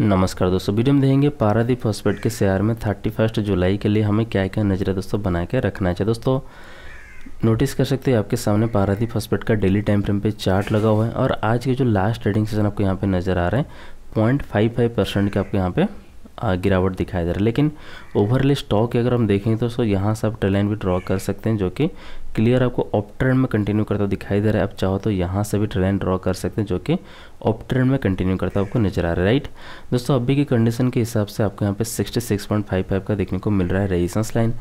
नमस्कार दोस्तों वीडियो में देखेंगे पारादीप हॉस्पिटल के शेयर में थर्टी फर्स्ट जुलाई के लिए हमें क्या क्या नजरें दोस्तों बना के रखना चाहिए दोस्तों नोटिस कर सकते हैं आपके सामने पारादीप हॉस्पिटल का डेली टाइम फ्रेम पे चार्ट लगा हुआ है और आज के जो लास्ट ट्रेडिंग सेशन आपको यहाँ पे नज़र आ रहे हैं पॉइंट फाइव फाइव परसेंट के आपको यहाँ पे गिरावट दिखाई दे रहा है लेकिन ओवरले स्टॉक अगर हम देखें तो सो यहाँ से आप ट्रेलाइन भी ड्रॉ कर सकते हैं जो कि क्लियर आपको ऑप ट्रेंड में कंटिन्यू करता दिखाई दे रहा है आप चाहो तो यहाँ से भी ट्रेलाइन ड्रॉ कर सकते हैं जो कि ऑप ट्रेंड में कंटिन्यू करता आपको नजर आ रहा है राइट दोस्तों अभी की कंडीशन के हिसाब से आपको यहाँ पे सिक्सटी का देखने को मिल रहा है रेजिस्टेंस लाइन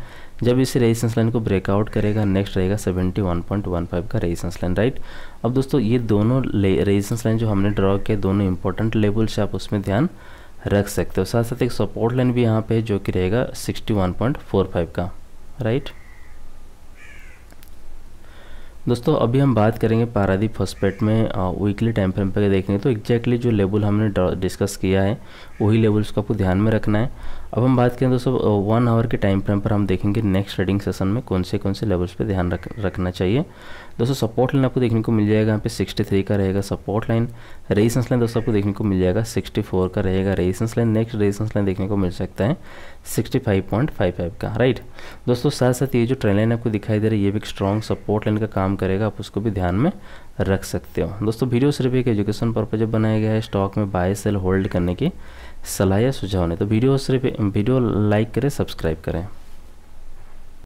जब इस रेजिस्टेंस लाइन को ब्रेकआउट करेगा नेक्स्ट रहेगा 71.15 का रेजिस्टेंस लाइन राइट अब दोस्तों ये दोनों रेजिस्टेंस लाइन जो हमने ड्रॉ किया दोनों इंपॉर्टेंट लेवल से आप उसमें ध्यान रख सकते हो साथ साथ एक सपोर्ट लाइन भी यहाँ पे जो कि रहेगा 61.45 का राइट दोस्तों अभी हम बात करेंगे पारादीप फॉस्पेट में वीकली टाइम फ्रेम पर देखेंगे तो एक्जैक्टली जो लेवल हमने डिस्कस किया है वही लेवल्स को आपको ध्यान में रखना है अब हम बात करें दोस्तों वन आवर के टाइम फ्रेम पर हम देखेंगे नेक्स्ट ट्रेडिंग सेशन में कौन से कौन से लेवल्स पे ध्यान रख रखना चाहिए दोस्तों सपोर्ट लाइन आपको देखने को मिल जाएगा यहाँ पे 63 का रहेगा सपोर्ट लाइन रेजिस्टेंस लाइन दोस्तों आपको देखने को मिल जाएगा 64 का रहेगा resistance line next resistance line देखने को मिल सकता है 65.55 का राइट दोस्तों साथ साथ ये जो ट्रेन लाइन आपको दिखाई दे रही है ये भी एक स्ट्रॉन्ग सपोर्ट लाइन का काम करेगा आप उसको भी ध्यान में रख सकते हो दोस्तों वीडियो सिर्फ एक एजुकेशन पर्पज बनाया गया है स्टॉक में बाय सेल होल्ड करने की सलाह या सुझाव नहीं तो वीडियो सिर्फ वीडियो लाइक करें सब्सक्राइब करें